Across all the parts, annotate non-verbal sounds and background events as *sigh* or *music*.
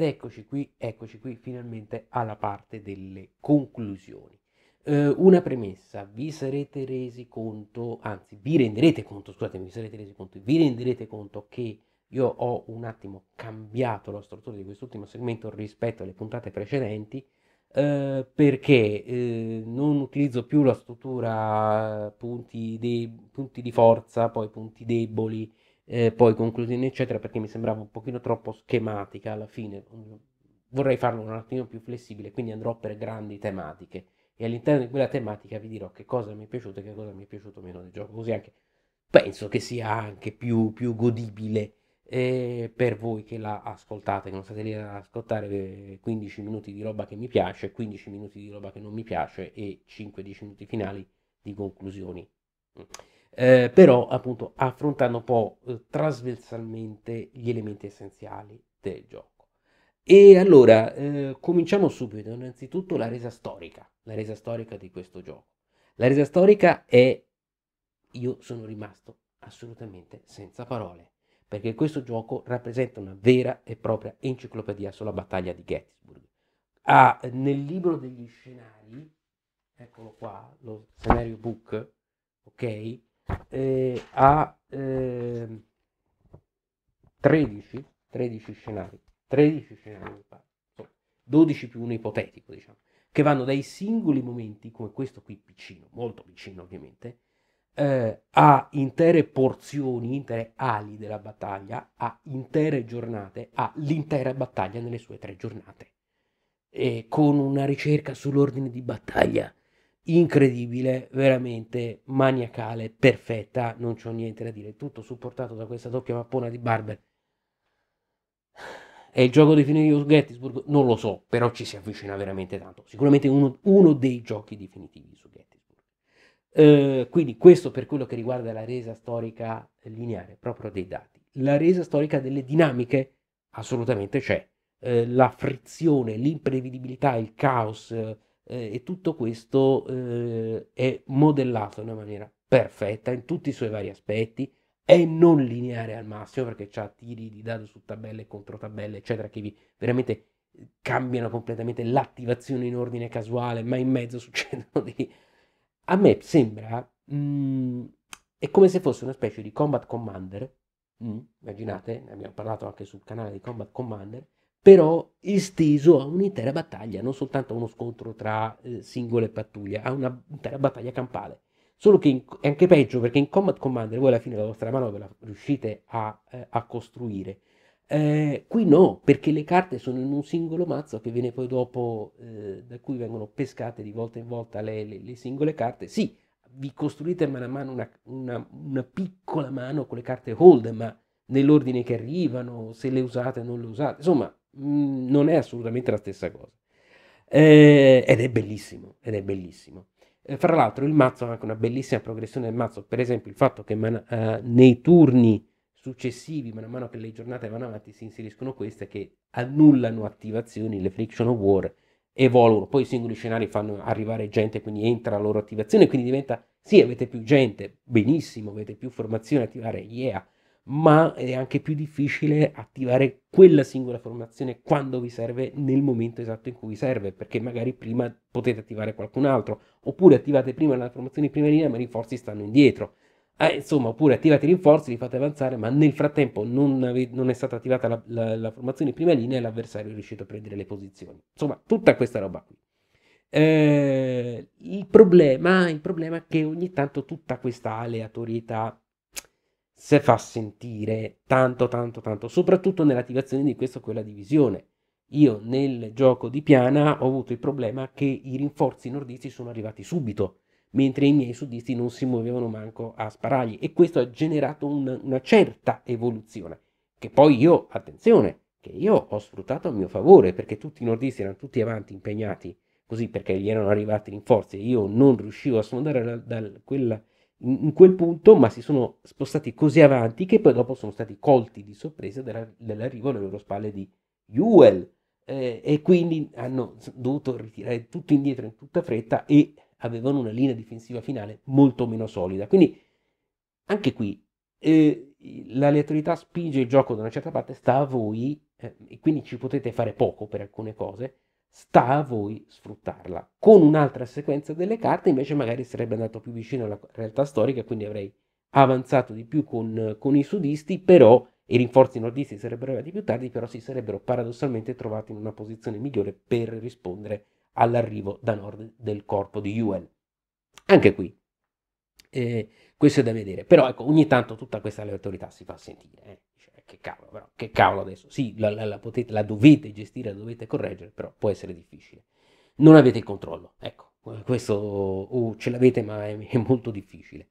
Ed eccoci qui, eccoci qui finalmente alla parte delle conclusioni. Eh, una premessa, vi sarete resi conto, anzi vi renderete conto, scusatemi, vi sarete resi conto, vi renderete conto che io ho un attimo cambiato la struttura di quest'ultimo segmento rispetto alle puntate precedenti, eh, perché eh, non utilizzo più la struttura eh, punti, de- punti di forza, poi punti deboli, eh, poi conclusioni eccetera perché mi sembrava un pochino troppo schematica alla fine vorrei farlo un attimo più flessibile quindi andrò per grandi tematiche e all'interno di quella tematica vi dirò che cosa mi è piaciuto e che cosa mi è piaciuto meno del gioco così anche penso che sia anche più, più godibile eh, per voi che la ascoltate che non state lì ad ascoltare 15 eh, minuti di roba che mi piace 15 minuti di roba che non mi piace e 5-10 minuti finali di conclusioni eh, però appunto affrontando un po' eh, trasversalmente gli elementi essenziali del gioco. E allora eh, cominciamo subito, innanzitutto la resa storica, la resa storica di questo gioco. La resa storica è, io sono rimasto assolutamente senza parole, perché questo gioco rappresenta una vera e propria enciclopedia sulla battaglia di Gettysburg. Ah, nel libro degli scenari, eccolo qua, lo scenario book, ok? eh, a eh, 13, 13 scenari, 13 scenari 12 più uno ipotetico, diciamo, che vanno dai singoli momenti, come questo qui piccino, molto piccino ovviamente, eh, a intere porzioni, intere ali della battaglia, a intere giornate, all'intera battaglia nelle sue tre giornate, e con una ricerca sull'ordine di battaglia incredibile, veramente maniacale, perfetta, non c'ho niente da dire, tutto supportato da questa doppia mappona di Barber. È il gioco definitivo su Gettysburg? Non lo so, però ci si avvicina veramente tanto. Sicuramente uno, uno dei giochi definitivi su Gettysburg. Eh, quindi questo per quello che riguarda la resa storica lineare, proprio dei dati. La resa storica delle dinamiche assolutamente c'è. Eh, la frizione, l'imprevedibilità, il caos, eh, eh, e tutto questo eh, è modellato in una maniera perfetta in tutti i suoi vari aspetti, è non lineare al massimo perché ha tiri di dado su tabelle, contro tabelle, eccetera, che vi veramente eh, cambiano completamente l'attivazione in ordine casuale, ma in mezzo *laughs* succedono dei... A me sembra... Mm, è come se fosse una specie di Combat Commander, mm, immaginate, ne abbiamo parlato anche sul canale di Combat Commander, però esteso a un'intera battaglia, non soltanto a uno scontro tra eh, singole pattuglie, a un'intera battaglia campale. Solo che in, è anche peggio perché in Combat Commander voi alla fine della vostra manovra riuscite a, eh, a costruire. Eh, qui no, perché le carte sono in un singolo mazzo che viene poi dopo, eh, da cui vengono pescate di volta in volta le, le, le singole carte. Sì, vi costruite mano a mano una, una, una piccola mano con le carte hold, ma nell'ordine che arrivano, se le usate o non le usate. Insomma, non è assolutamente la stessa cosa. Eh, ed è bellissimo, ed è bellissimo. Eh, fra l'altro il mazzo ha anche una bellissima progressione del mazzo, per esempio il fatto che man- eh, nei turni successivi, man mano che le giornate vanno avanti, si inseriscono queste che annullano attivazioni, le friction of war, evolvono, poi i singoli scenari fanno arrivare gente, quindi entra la loro attivazione, quindi diventa, sì, avete più gente, benissimo, avete più formazione attivare, yeah, ma è anche più difficile attivare quella singola formazione quando vi serve nel momento esatto in cui vi serve, perché magari prima potete attivare qualcun altro, oppure attivate prima la formazione in prima linea ma i rinforzi stanno indietro. Eh, insomma, oppure attivate i rinforzi, li fate avanzare, ma nel frattempo non, ave- non è stata attivata la, la, la formazione in prima linea e l'avversario è riuscito a prendere le posizioni. Insomma, tutta questa roba qui. Eh, il, problema, il problema è che ogni tanto tutta questa aleatorietà se fa sentire tanto tanto tanto, soprattutto nell'attivazione di questa o quella divisione. Io nel gioco di piana ho avuto il problema che i rinforzi nordisti sono arrivati subito, mentre i miei sudisti non si muovevano manco a sparagli e questo ha generato un, una certa evoluzione, che poi io, attenzione, che io ho sfruttato a mio favore, perché tutti i nordisti erano tutti avanti impegnati così perché gli erano arrivati rinforzi e io non riuscivo a sfondare da quella in quel punto, ma si sono spostati così avanti che poi dopo sono stati colti di sorpresa dell'arrivo alle loro spalle di Juel eh, e quindi hanno dovuto ritirare tutto indietro in tutta fretta e avevano una linea difensiva finale molto meno solida. Quindi anche qui eh, l'aleatorietà spinge il gioco da una certa parte, sta a voi eh, e quindi ci potete fare poco per alcune cose sta a voi sfruttarla. Con un'altra sequenza delle carte invece magari sarebbe andato più vicino alla realtà storica, quindi avrei avanzato di più con, con i sudisti, però i rinforzi nordisti sarebbero arrivati più tardi, però si sarebbero paradossalmente trovati in una posizione migliore per rispondere all'arrivo da nord del corpo di Yuen. Anche qui, eh, questo è da vedere, però ecco, ogni tanto tutta questa autorità si fa sentire. Eh. Cioè, che cavolo, però, che cavolo adesso, sì, la, la, la, potete, la dovete gestire, la dovete correggere, però può essere difficile. Non avete il controllo, ecco, questo oh, ce l'avete ma è, è molto difficile.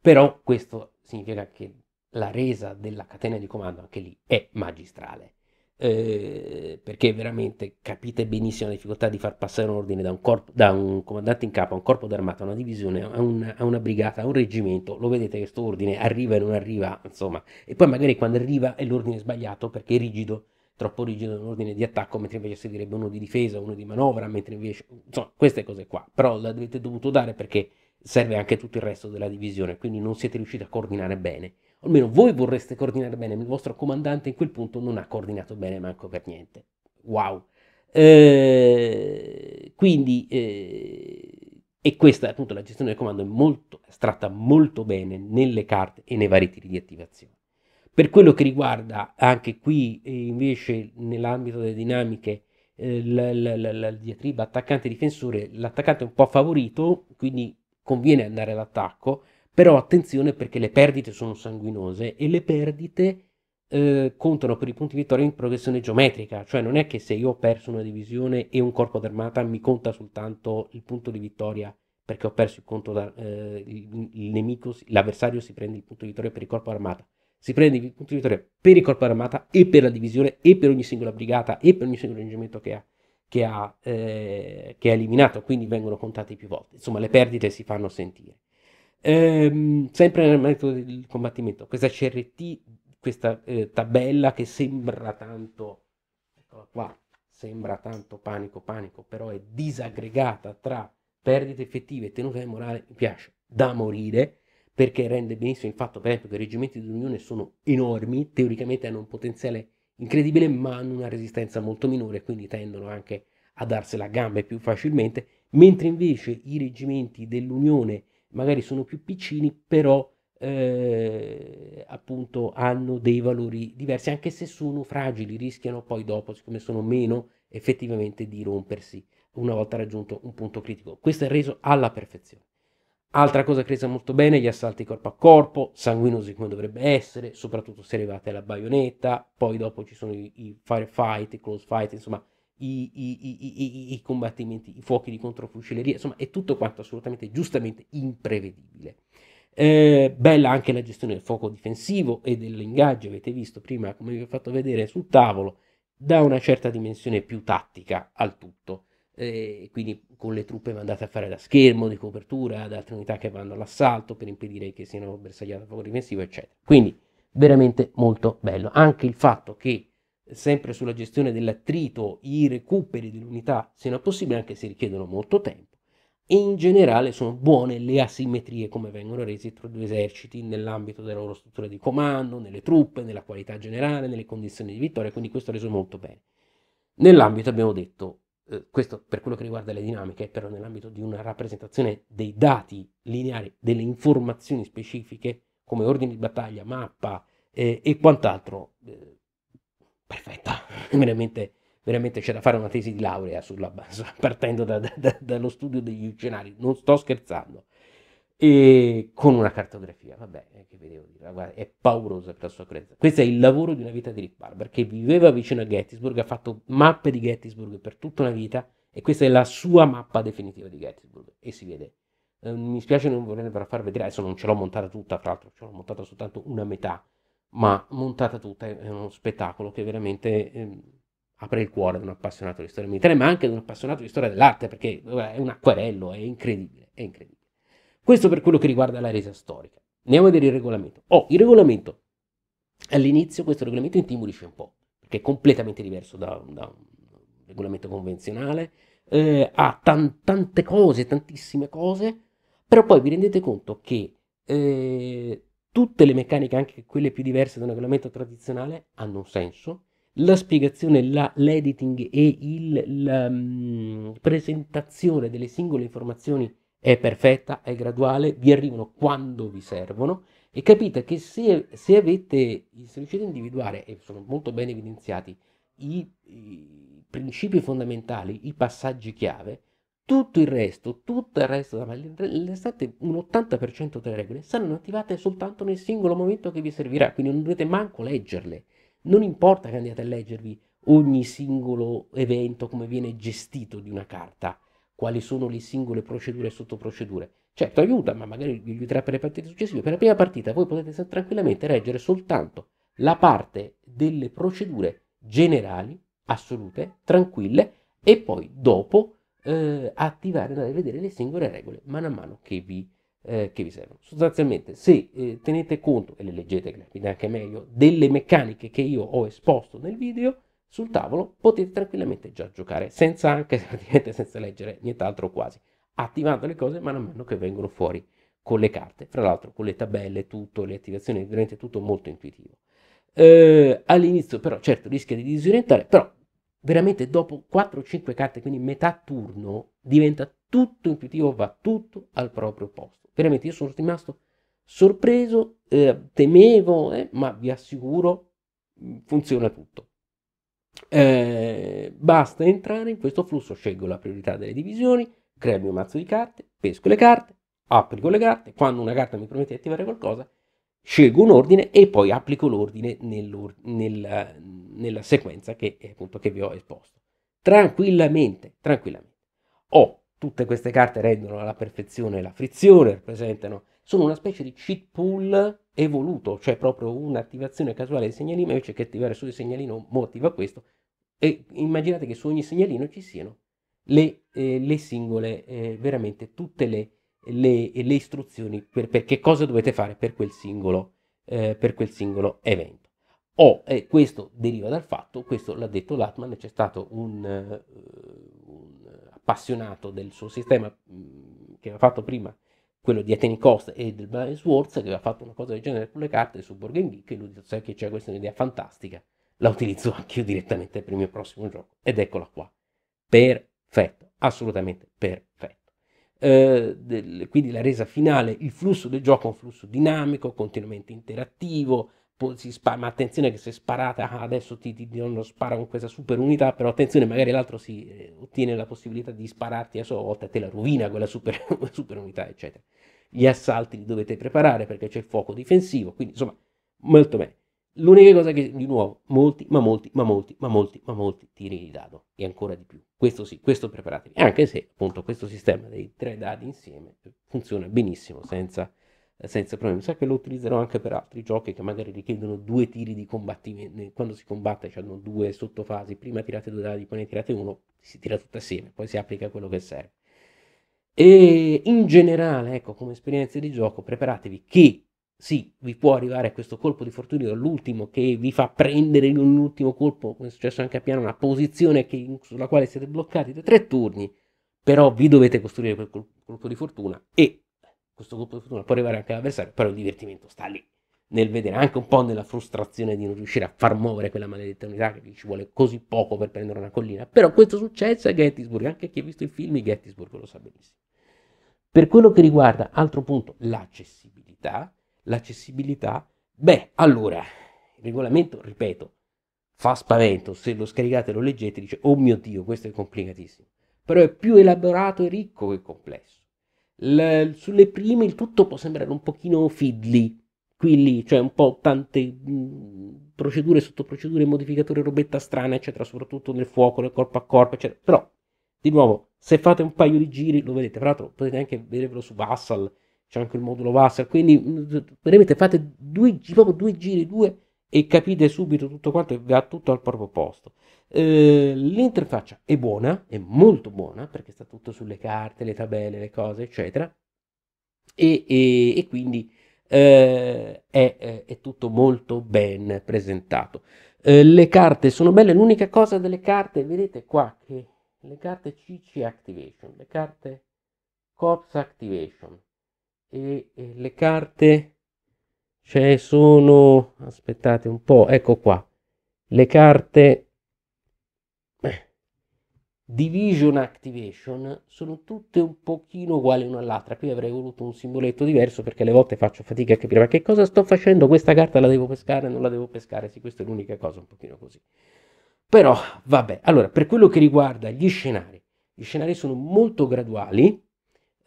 Però questo significa che la resa della catena di comando anche lì è magistrale eh, perché veramente capite benissimo la difficoltà di far passare un ordine da un, corpo, da un comandante in capo a un corpo d'armata, a una divisione, a una, a una brigata, a un reggimento. Lo vedete che questo ordine arriva e non arriva, insomma, e poi magari quando arriva è l'ordine sbagliato perché è rigido troppo rigido in un ordine di attacco, mentre invece si direbbe uno di difesa, uno di manovra, mentre invece... insomma, queste cose qua. Però l'avete dovuto dare perché serve anche tutto il resto della divisione, quindi non siete riusciti a coordinare bene almeno voi vorreste coordinare bene, ma il vostro comandante in quel punto non ha coordinato bene manco per niente. Wow! Eh, quindi, eh, e questa è appunto la gestione del comando è molto estratta molto bene nelle carte e nei vari tiri di attivazione. Per quello che riguarda anche qui eh, invece nell'ambito delle dinamiche la, la, la, la diatriba attaccante-difensore, l'attaccante è un po' favorito, quindi conviene andare all'attacco, però attenzione perché le perdite sono sanguinose e le perdite eh, contano per i punti di vittoria in progressione geometrica, cioè non è che se io ho perso una divisione e un corpo d'armata mi conta soltanto il punto di vittoria perché ho perso il conto da, eh, il, il nemico, l'avversario si prende il punto di vittoria per il corpo d'armata, si prende il punto di vittoria per il corpo d'armata e per la divisione e per ogni singola brigata e per ogni singolo reggimento che ha, che ha, eh, che ha eliminato, quindi vengono contati più volte. Insomma, le perdite si fanno sentire. Ehm, sempre nel merito del combattimento, questa CRT, questa eh, tabella che sembra tanto, eccola qua, sembra tanto panico panico, però è disaggregata tra perdite effettive e tenuta di morale, mi piace, da morire, perché rende benissimo il fatto, per esempio, che i reggimenti dell'Unione sono enormi, teoricamente hanno un potenziale incredibile, ma hanno una resistenza molto minore, quindi tendono anche a darsela a gambe più facilmente, mentre invece i reggimenti dell'Unione magari sono più piccini, però eh, appunto hanno dei valori diversi, anche se sono fragili, rischiano poi dopo, siccome sono meno, effettivamente di rompersi una volta raggiunto un punto critico. Questo è reso alla perfezione. Altra cosa che resa molto bene, gli assalti corpo a corpo, sanguinosi come dovrebbe essere, soprattutto se arrivate alla baionetta, poi dopo ci sono i, i firefight, i close fight, insomma i, i, i, i, combattimenti, i fuochi di controfucileria, insomma è tutto quanto assolutamente giustamente imprevedibile. Eh, bella anche la gestione del fuoco difensivo e dell'ingaggio, avete visto prima come vi ho fatto vedere sul tavolo, dà una certa dimensione più tattica al tutto. Eh, quindi con le truppe mandate a fare da schermo, di copertura, ad altre unità che vanno all'assalto per impedire che siano bersagliate a fuoco difensivo, eccetera. Quindi veramente molto bello. Anche il fatto che sempre sulla gestione dell'attrito, i recuperi dell'unità, se non possibile, anche se richiedono molto tempo, e in generale sono buone le asimmetrie come vengono resi tra due eserciti nell'ambito della loro struttura di comando, nelle truppe, nella qualità generale, nelle condizioni di vittoria, quindi questo ha reso molto bene. Nell'ambito, abbiamo detto, eh, questo per quello che riguarda le dinamiche, però nell'ambito di una rappresentazione dei dati lineari, delle informazioni specifiche, come ordini di battaglia, mappa eh, e quant'altro, eh, perfetto, veramente, veramente c'è da fare una tesi di laurea sulla, *laughs* partendo da, da, dallo studio degli uccelari, non sto scherzando. E con una cartografia, vabbè, eh, che vedevo dire, guarda, è paurosa per la sua credenza. Questo è il lavoro di una vita di Rick Barber, che viveva vicino a Gettysburg, ha fatto mappe di Gettysburg per tutta una vita, e questa è la sua mappa definitiva di Gettysburg, e si vede eh, mi spiace non volervela far vedere, adesso non ce l'ho montata tutta, tra l'altro ce l'ho montata soltanto una metà ma montata tutta è uno spettacolo che veramente eh, apre il cuore di un appassionato di storia militare, ma anche di un appassionato di storia dell'arte, perché è un acquerello, è incredibile, è incredibile. Questo per quello che riguarda la resa storica. Andiamo a vedere il regolamento. Oh, il regolamento, all'inizio questo regolamento intimorisce un po', perché è completamente diverso da, da un regolamento convenzionale, eh, ha tan- tante cose, tantissime cose, però poi vi rendete conto che... Eh, tutte le meccaniche, anche quelle più diverse da un regolamento tradizionale, hanno un senso. La spiegazione, la, l'editing e il, la mh, mm, presentazione delle singole informazioni è perfetta, è graduale, vi arrivano quando vi servono e capite che se, se avete, se riuscite a individuare, e sono molto ben evidenziati, i, i principi fondamentali, i passaggi chiave, tutto il resto, tutto il resto, l'estate un 80% delle regole saranno attivate soltanto nel singolo momento che vi servirà, quindi non dovete manco leggerle. Non importa che andiate a leggervi ogni singolo evento, come viene gestito di una carta, quali sono le singole procedure e sottoprocedure. Certo aiuta, ma magari vi aiuterà per le partite successive. Per la prima partita voi potete tranquillamente leggere soltanto la parte delle procedure generali, assolute, tranquille, e poi dopo eh, attivare, andare a vedere le singole regole mano a mano che vi, eh, che vi servono. Sostanzialmente se eh, tenete conto, e le leggete capite anche meglio, delle meccaniche che io ho esposto nel video, sul tavolo potete tranquillamente già giocare senza anche *laughs* praticamente senza leggere nient'altro quasi attivando le cose mano a mano che vengono fuori con le carte fra l'altro con le tabelle tutto le attivazioni veramente tutto molto intuitivo eh, all'inizio però certo rischia di disorientare però veramente dopo 4-5 carte, quindi metà turno, diventa tutto intuitivo, va tutto al proprio posto. Veramente io sono rimasto sorpreso, eh, temevo, eh, ma vi assicuro, mm, funziona tutto. Eh, basta entrare in questo flusso, scelgo la priorità delle divisioni, creo il mio mazzo di carte, pesco le carte, applico le carte, quando una carta mi promette di attivare qualcosa, scelgo un ordine e poi applico l'ordine nel, nella, nella, sequenza che, appunto, che vi ho esposto. Tranquillamente, tranquillamente. Ho tutte queste carte rendono alla perfezione la frizione, rappresentano, sono una specie di cheat pool evoluto, cioè proprio un'attivazione casuale del segnalino, invece che attivare solo il segnalino motiva questo, e immaginate che su ogni segnalino ci siano le, eh, le singole, eh, veramente tutte le, le, le istruzioni per, per, che cosa dovete fare per quel singolo, eh, per quel singolo evento. O eh, questo deriva dal fatto, questo l'ha detto Latman, c'è stato un, uh, un appassionato del suo sistema mh, mm, che aveva fatto prima quello di Atheny Cost e del Brian Swartz che aveva fatto una cosa del genere con le carte su Borgen Geek e lui dice che c'è questa idea fantastica, la utilizzo anche io direttamente per il mio prossimo gioco ed eccola qua, perfetto, assolutamente perfetto eh, del, quindi la resa finale, il flusso del gioco è un flusso dinamico, continuamente interattivo, spara, ma attenzione che se sparate ah, adesso ti, ti, non lo spara con questa super unità, però attenzione magari l'altro si eh, ottiene la possibilità di spararti a sua volta e te la rovina quella super, *laughs* super unità, eccetera. Gli assalti li dovete preparare perché c'è il fuoco difensivo, quindi insomma molto bene. L'unica cosa che, di nuovo, molti, ma molti, ma molti, ma molti, ma molti tiri di dado e ancora di più. Questo sì, questo preparatevi. Anche se, appunto, questo sistema dei tre dadi insieme funziona benissimo senza, senza problemi. Sa che lo utilizzerò anche per altri giochi che magari richiedono due tiri di combattimento. Quando si combatte, hanno due sottofasi. Prima tirate due dadi, poi ne tirate uno, si tira tutto assieme, poi si applica quello che serve. E in generale, ecco, come esperienza di gioco, preparatevi che sì, vi può arrivare questo colpo di fortuna, l'ultimo che vi fa prendere in un ultimo colpo, come è successo anche a Piano, una posizione che, sulla quale siete bloccati da tre turni, però vi dovete costruire quel colpo di fortuna e questo colpo di fortuna può arrivare anche all'avversario, però il divertimento sta lì, nel vedere anche un po' nella frustrazione di non riuscire a far muovere quella maledetta unità che ci vuole così poco per prendere una collina, però questo successo a Gettysburg, anche chi ha visto i film di Gettysburg lo sa benissimo. Per quello che riguarda, altro punto, l'accessibilità, l'accessibilità, beh, allora, il regolamento, ripeto, fa spavento, se lo scaricate e lo leggete dice, oh mio Dio, questo è complicatissimo, però è più elaborato e ricco che complesso. L- sulle prime il tutto può sembrare un pochino fiddly, qui lì, cioè un po' tante mh, mm, procedure, sottoprocedure, modificatori, robetta strana, eccetera, soprattutto nel fuoco, nel corpo a corpo, eccetera, però, di nuovo, se fate un paio di giri lo vedete, tra l'altro potete anche vedervelo su Vassal, c'è anche il modulo Vassar, quindi mm, veramente fate due, proprio due giri, due e capite subito tutto quanto e va tutto al proprio posto. Eh, l'interfaccia è buona, è molto buona perché sta tutto sulle carte, le tabelle, le cose, eccetera. E, e, e quindi eh, è, è, tutto molto ben presentato. Eh, le carte sono belle, l'unica cosa delle carte, vedete qua che le carte CC Activation, le carte Corps Activation, e, le carte cioè sono aspettate un po' ecco qua le carte division activation sono tutte un pochino uguali una all'altra qui avrei voluto un simboletto diverso perché alle volte faccio fatica a capire ma che cosa sto facendo questa carta la devo pescare non la devo pescare sì questa è l'unica cosa un pochino così però vabbè allora per quello che riguarda gli scenari gli scenari sono molto graduali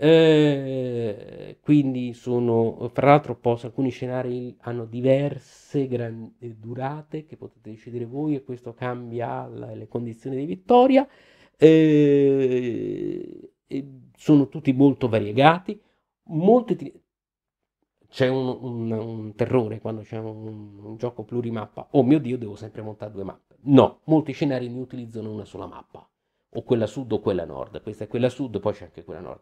eh, quindi sono, fra l'altro posso, alcuni scenari hanno diverse grandi eh, durate che potete decidere voi e questo cambia la, le condizioni di vittoria. Eh, sono tutti molto variegati, molti c'è un, un, un, terrore quando c'è un, un, gioco plurimappa. Oh mio dio, devo sempre montare due mappe. No, molti scenari ne utilizzano una sola mappa, o quella sud o quella nord. Questa è quella sud, poi c'è anche quella nord.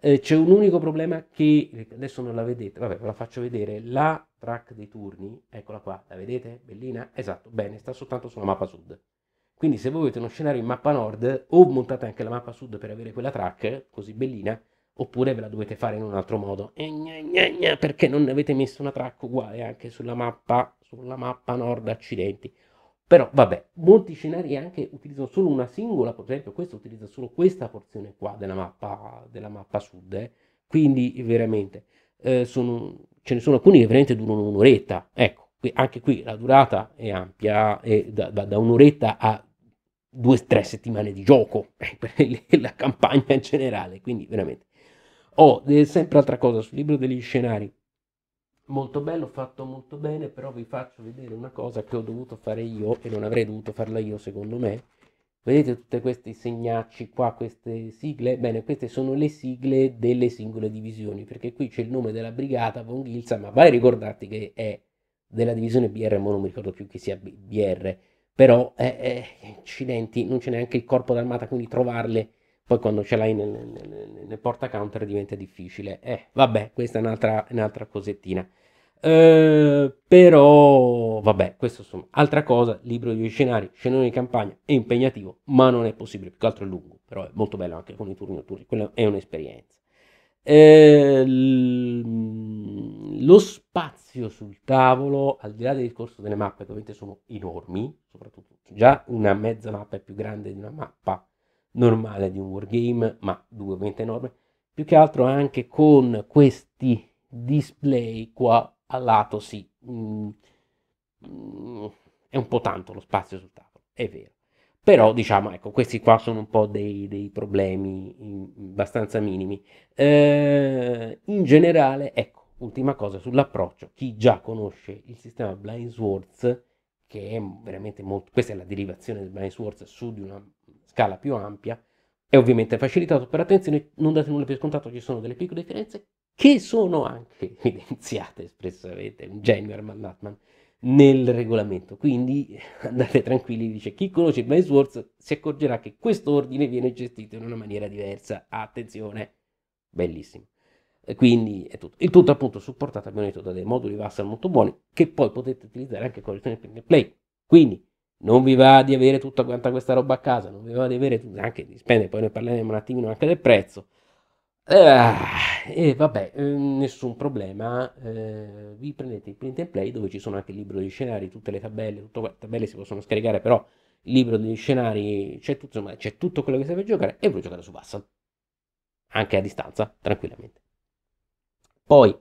Eh, c'è un unico problema che adesso non la vedete, vabbè ve la faccio vedere, la track dei turni, eccola qua, la vedete? Bellina? Esatto, bene, sta soltanto sulla mappa sud. Quindi se voi avete uno scenario in mappa nord, o montate anche la mappa sud per avere quella track, così bellina, oppure ve la dovete fare in un altro modo. E gna gna gna, perché non avete messo una track uguale anche sulla mappa, sulla mappa nord accidenti. Però vabbè, molti scenari anche utilizzano solo una singola, per esempio questo utilizza solo questa porzione qua della mappa, della mappa sud, eh. quindi veramente eh, sono, ce ne sono alcuni che veramente durano un'oretta, ecco, anche qui la durata è ampia, è da, da, da un'oretta a due o tre settimane di gioco *laughs* eh, per la campagna in generale, quindi veramente. Oh, eh, sempre altra cosa sul libro degli scenari molto bello, fatto molto bene, però vi faccio vedere una cosa che ho dovuto fare io e non avrei dovuto farla io secondo me. Vedete tutti questi segnacci qua, queste sigle? Bene, queste sono le sigle delle singole divisioni, perché qui c'è il nome della brigata von Gilsa, ma vai a ricordarti che è della divisione BR, ma non mi ricordo più che sia BR, però eh, eh, accidenti, non c'è neanche il corpo d'armata, quindi trovarle poi quando ce l'hai nel, nel, nel porta counter diventa difficile. Eh, vabbè, questa è un'altra, un'altra cosettina. Eh, però, vabbè, questo sono altra cosa, libro di scenari, scenario di campagna, è impegnativo, ma non è possibile, più che altro è lungo, però è molto bello anche con i turni notturni, quella è un'esperienza. Eh, l- lo spazio sul tavolo, al di là del discorso delle mappe, che ovviamente sono enormi, soprattutto già una mezza mappa è più grande di una mappa normale di un wargame, ma due ovviamente enorme, più che altro anche con questi display qua a lato sì, mm, mm, è un po' tanto lo spazio sul tavolo, è vero. Però diciamo, ecco, questi qua sono un po' dei, dei problemi in, abbastanza minimi. Eh, in generale, ecco, ultima cosa sull'approccio, chi già conosce il sistema Blind Swords, che è veramente molto, questa è la derivazione del Blind Swords su di una scala più ampia è ovviamente facilitato, però attenzione, non date nulla per scontato, ci sono delle piccole differenze che sono anche *laughs* evidenziate espressamente, un genio Herman Latman, nel regolamento. Quindi *laughs* andate tranquilli, dice chi conosce il Bainsworth si accorgerà che questo ordine viene gestito in una maniera diversa. Attenzione, bellissimo. Quindi è tutto. Il tutto appunto supportato, abbiamo detto, da dei moduli Vassal molto buoni che poi potete utilizzare anche con il play. Quindi non vi va di avere tutta questa roba a casa, non vi va di avere anche di spendere, poi ne parleremo un attimino anche del prezzo. Eh, e vabbè, ehm, nessun problema, eh, vi prendete il print and play dove ci sono anche il libro degli scenari, tutte le tabelle, tutte le tabelle si possono scaricare, però il libro degli scenari c'è tutto, insomma, c'è tutto quello che serve a giocare e voi giocate su Vassal, anche a distanza, tranquillamente. Poi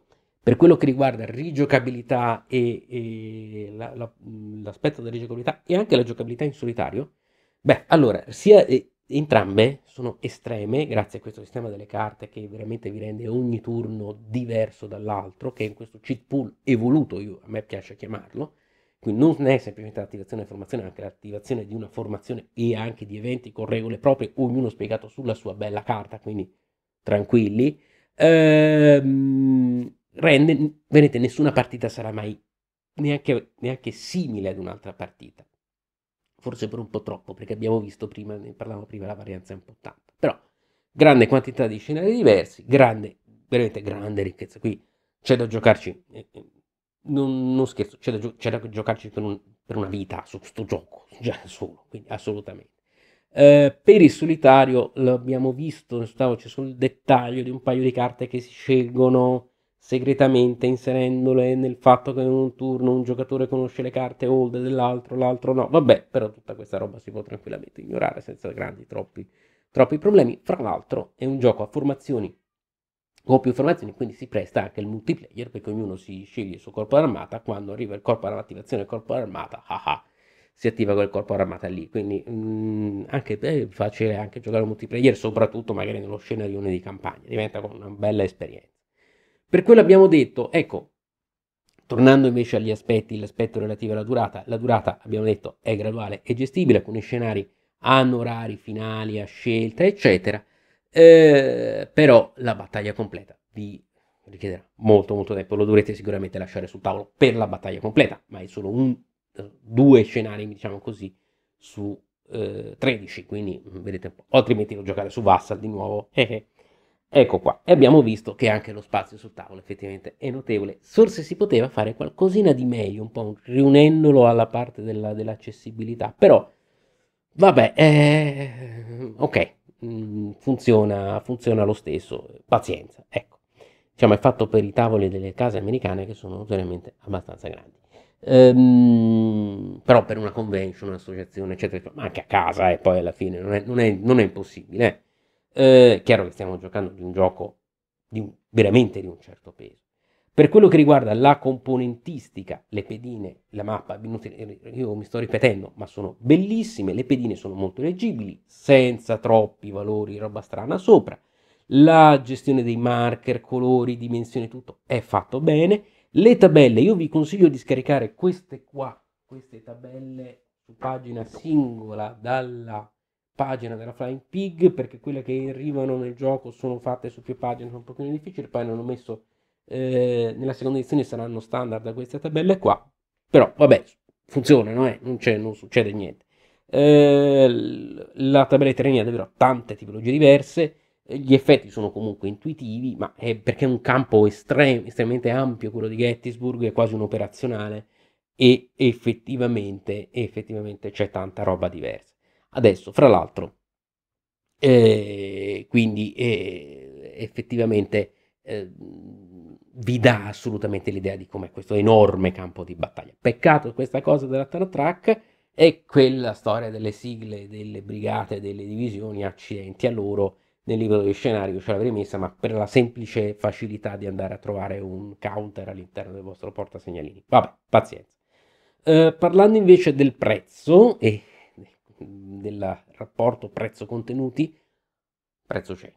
per quello che riguarda rigiocabilità e, e la, la, mm, l'aspetto della rigiocabilità e anche la giocabilità in solitario, beh, allora, sia eh, entrambe sono estreme grazie a questo sistema delle carte che veramente vi rende ogni turno diverso dall'altro, che è questo cheat pool evoluto, io, a me piace chiamarlo, quindi non è semplicemente l'attivazione della formazione, anche l'attivazione di una formazione e anche di eventi con regole proprie, ognuno spiegato sulla sua bella carta, quindi tranquilli. Ehm, rende, vedete, nessuna partita sarà mai neanche, neanche simile ad un'altra partita. Forse per un po' troppo, perché abbiamo visto prima, ne parlavamo prima, la varianza è un po' tanta. Però, grande quantità di scenari diversi, grande, veramente grande ricchezza. Qui c'è da giocarci, eh, eh non, non, scherzo, c'è da, gio- c'è da giocarci per, un, per, una vita su questo gioco, *laughs* già solo, quindi assolutamente. Eh, per il solitario l'abbiamo visto, stavo, c'è solo il dettaglio di un paio di carte che si scelgono, segretamente inserendole nel fatto che in un turno un giocatore conosce le carte old dell'altro, l'altro no. Vabbè, però tutta questa roba si può tranquillamente ignorare senza grandi troppi, troppi problemi. Fra l'altro è un gioco a formazioni o più formazioni, quindi si presta anche il multiplayer perché ognuno si sceglie il suo corpo d'armata, quando arriva il corpo all'attivazione del corpo d'armata, haha, ah, si attiva quel corpo d'armata lì, quindi mh, mm, anche è facile anche giocare multiplayer, soprattutto magari nello scenario di campagna, diventa una bella esperienza. Per quello abbiamo detto, ecco, tornando invece agli aspetti, l'aspetto relativo alla durata, la durata, abbiamo detto, è graduale e gestibile, alcuni scenari hanno orari finali a scelta, eccetera, eh, però la battaglia completa vi richiederà molto molto tempo, lo dovrete sicuramente lasciare sul tavolo per la battaglia completa, ma è solo un, due scenari, diciamo così, su eh, 13, quindi vedete un po', altrimenti lo giocare su Vassal di nuovo. Eh, eh. Ecco qua, e abbiamo visto che anche lo spazio sul tavolo effettivamente è notevole. Forse si poteva fare qualcosina di meglio, un po' riunendolo alla parte della, dell'accessibilità, però vabbè, eh, ok, mm, funziona, funziona lo stesso, pazienza, ecco. Diciamo è fatto per i tavoli delle case americane che sono veramente abbastanza grandi. Um, però per una convention, un'associazione, eccetera, eccetera, ma anche a casa e eh, poi alla fine non è, non è, non è impossibile. Eh. Eh, chiaro che stiamo giocando di un gioco di un, veramente di un certo peso. Per quello che riguarda la componentistica, le pedine, la mappa, io mi sto ripetendo, ma sono bellissime, le pedine sono molto leggibili, senza troppi valori, roba strana sopra. La gestione dei marker, colori, dimensioni, tutto è fatto bene. Le tabelle, io vi consiglio di scaricare queste qua, queste tabelle su pagina singola dalla pagina della Flying Pig perché quelle che arrivano nel gioco sono fatte su più pagine, sono un pochino difficili, poi hanno messo eh, nella seconda edizione saranno standard queste tabelle qua, però vabbè, funzionano, eh? non, non, succede niente. Eh, la tabella italiana ha davvero tante tipologie diverse, gli effetti sono comunque intuitivi, ma è perché è un campo estrem- estremamente ampio quello di Gettysburg, è quasi un operazionale e effettivamente, effettivamente c'è tanta roba diversa adesso, fra l'altro. Eh, quindi eh, effettivamente eh, vi dà assolutamente l'idea di come questo enorme campo di battaglia. Peccato questa cosa della Tanatrack e quella storia delle sigle, delle brigate, delle divisioni, accidenti a loro nel libro dello scenario ce cioè l'avrei messa, ma per la semplice facilità di andare a trovare un counter all'interno del vostro portasegnalini. Vabbè, pazienza. Eh, parlando invece del prezzo, e del rapporto prezzo-contenuti, prezzo c'è.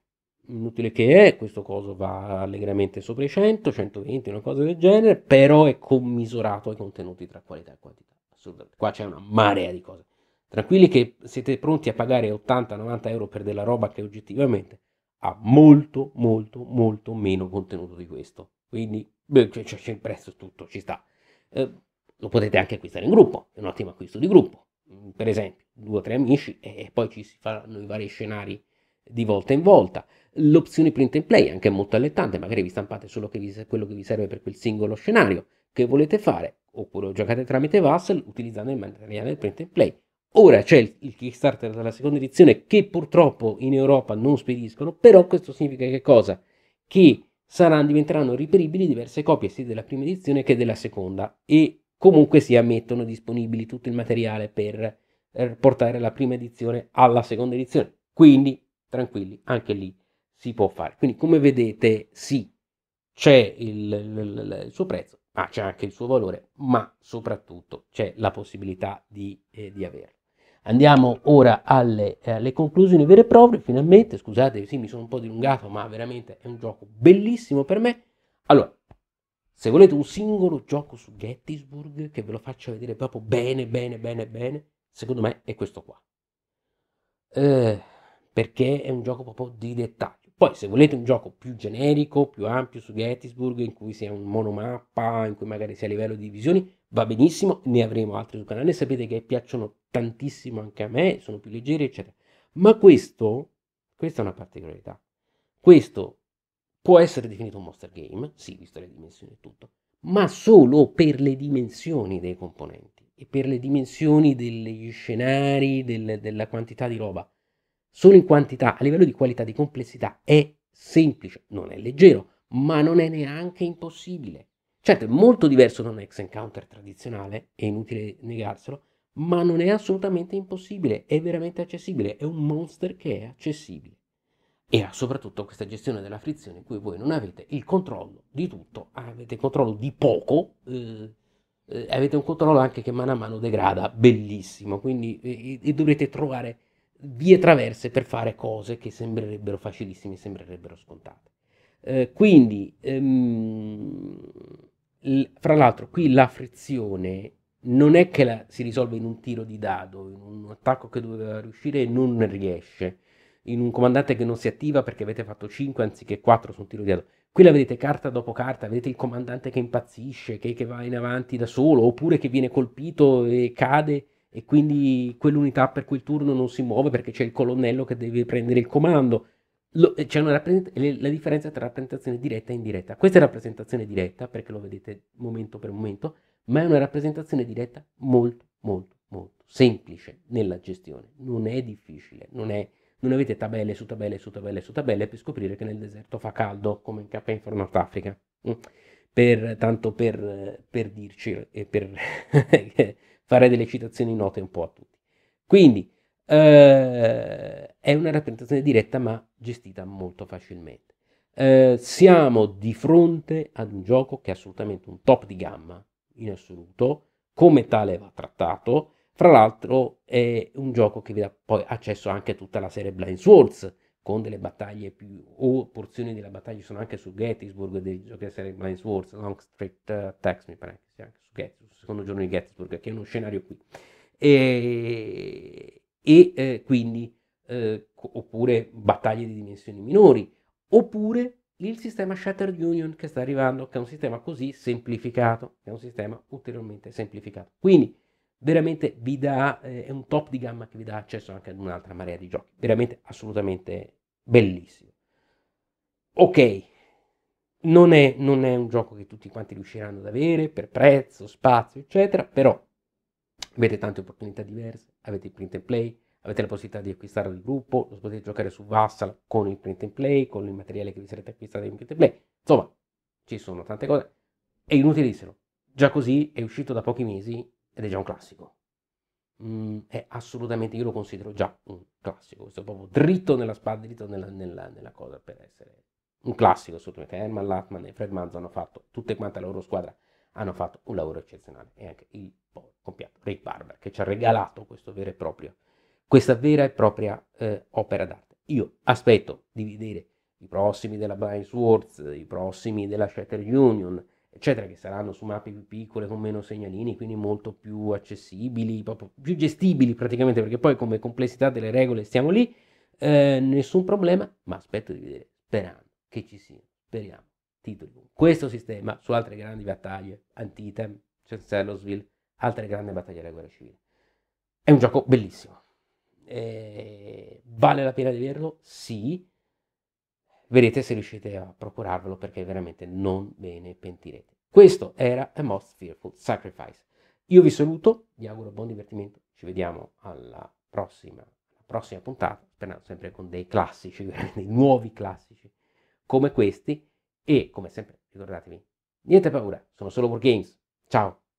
Inutile che è, questo coso va allegramente sopra i 100, 120, una cosa del genere, però è commisurato ai contenuti tra qualità e quantità. Assolutamente. Qua c'è una marea di cose. Tranquilli che siete pronti a pagare 80-90 euro per della roba che oggettivamente ha molto, molto, molto meno contenuto di questo. Quindi c'è, il prezzo tutto, ci sta. Eh, lo potete anche acquistare in gruppo, è un ottimo acquisto di gruppo per esempio, due o tre amici e poi ci si fanno i vari scenari di volta in volta. L'opzione print and play anche molto allettante, magari vi stampate solo che vi, quello che vi serve per quel singolo scenario che volete fare, oppure giocate tramite Vassal utilizzando il materiale print and play. Ora c'è il, Kickstarter della seconda edizione che purtroppo in Europa non spediscono, però questo significa che cosa? Che saranno, diventeranno reperibili diverse copie sia della prima edizione che della seconda e comunque si ammettono disponibili tutto il materiale per eh, portare la prima edizione alla seconda edizione. Quindi tranquilli, anche lì si può fare. Quindi come vedete sì, c'è il, il, il suo prezzo, ma c'è anche il suo valore, ma soprattutto c'è la possibilità di, eh, di averlo. Andiamo ora alle, eh, alle, conclusioni vere e proprie, finalmente, scusate, sì, mi sono un po' dilungato, ma veramente è un gioco bellissimo per me. Allora, se volete un singolo gioco su Gettysburg che ve lo faccia vedere proprio bene, bene, bene, bene, secondo me è questo qua. Eh, perché è un gioco proprio di dettaglio. Poi se volete un gioco più generico, più ampio su Gettysburg, in cui sia un monomappa, in cui magari sia a livello di divisioni, va benissimo, ne avremo altri sul canale, sapete che piacciono tantissimo anche a me, sono più leggeri, eccetera. Ma questo, questa è una particolarità, questo Può essere definito un monster game, sì, visto le dimensioni e tutto, ma solo per le dimensioni dei componenti e per le dimensioni degli scenari, del, della quantità di roba. Solo in quantità, a livello di qualità di complessità, è semplice, non è leggero, ma non è neanche impossibile. Certo, è molto diverso da un ex-encounter tradizionale, è inutile negarselo, ma non è assolutamente impossibile, è veramente accessibile, è un monster che è accessibile e ha soprattutto questa gestione della frizione in cui voi non avete il controllo di tutto, ah, avete controllo di poco, eh, eh, avete un controllo anche che mano a mano degrada, bellissimo, quindi eh, dovrete trovare vie traverse per fare cose che sembrerebbero facilissime, sembrerebbero scontate. Eh, quindi, ehm, fra l'altro, qui la frizione non è che la, si risolve in un tiro di dado, in un attacco che doveva riuscire e non riesce in un comandante che non si attiva perché avete fatto 5 anziché 4 su un tiro di dato. Qui la vedete carta dopo carta, vedete il comandante che impazzisce, che, che va in avanti da solo, oppure che viene colpito e cade e quindi quell'unità per quel turno non si muove perché c'è il colonnello che deve prendere il comando. Lo, eh, c'è rappresent- la differenza tra rappresentazione diretta e indiretta. Questa è rappresentazione diretta perché lo vedete momento per momento, ma è una rappresentazione diretta molto, molto, molto semplice nella gestione. Non è difficile, non è non avete tabelle su tabelle su tabelle su tabelle per scoprire che nel deserto fa caldo come in K in Format Africa. Mm. Per, tanto per, per dirci e per *laughs* fare delle citazioni note un po' a tutti. Quindi eh, è una rappresentazione diretta ma gestita molto facilmente. Eh, siamo di fronte ad un gioco che è assolutamente un top di gamma in assoluto, come tale va trattato fra l'altro è un gioco che vi dà poi accesso anche a tutta la serie Blind Swords, con delle battaglie più, o porzioni della battaglia sono anche su Gettysburg, dei giochi della serie Blind Swords, Long Street Attacks eh, mi pare che sia anche su Gettysburg, secondo giorno di Gettysburg, che è uno scenario qui. E, e eh, quindi, eh, oppure battaglie di dimensioni minori, oppure il sistema Shattered Union che sta arrivando, che è un sistema così semplificato, che è un sistema ulteriormente semplificato. Quindi, veramente vi dà, eh, è un top di gamma che vi dà accesso anche ad un'altra marea di giochi, veramente assolutamente bellissimo. Ok, non è, non è un gioco che tutti quanti riusciranno ad avere per prezzo, spazio, eccetera, però avete tante opportunità diverse, avete il print and play, avete la possibilità di acquistare il gruppo, lo potete giocare su Vassal con il print and play, con il materiale che vi sarete acquistati in print and play, insomma ci sono tante cose, è inutile dirlo, già così è uscito da pochi mesi ed è già un classico. Mm, è assolutamente, io lo considero già un classico, questo proprio dritto nella spada, dritto nella, nella, nella cosa per essere un classico assolutamente. Herman eh, Latman e Fred Manzo hanno fatto, tutte quante la loro squadra hanno fatto un lavoro eccezionale e anche il compianto Ray Barber che ci ha regalato vera proprio, questa vera e propria eh, opera d'arte. Io aspetto di vedere i prossimi della Brian Swords, i prossimi della Shatter Union, eccetera, che saranno su mappe più piccole, con meno segnalini, quindi molto più accessibili, proprio più gestibili praticamente, perché poi come complessità delle regole stiamo lì, eh, nessun problema, ma aspetto di vedere, sperando che ci sia, speriamo, titoli con questo sistema su altre grandi battaglie, Antitem, Chancellorsville, altre grandi battaglie della guerra civile. È un gioco bellissimo. Eh, vale la pena di averlo? Sì. Vedete se riuscite a procurarvelo perché veramente non ve ne pentirete. Questo era A Most Fearful Sacrifice. Io vi saluto, vi auguro buon divertimento, ci vediamo alla prossima, alla prossima puntata, sperando sempre con dei classici, dei *laughs* nuovi classici come questi e come sempre ricordatevi, niente paura, sono solo Wargames. Ciao!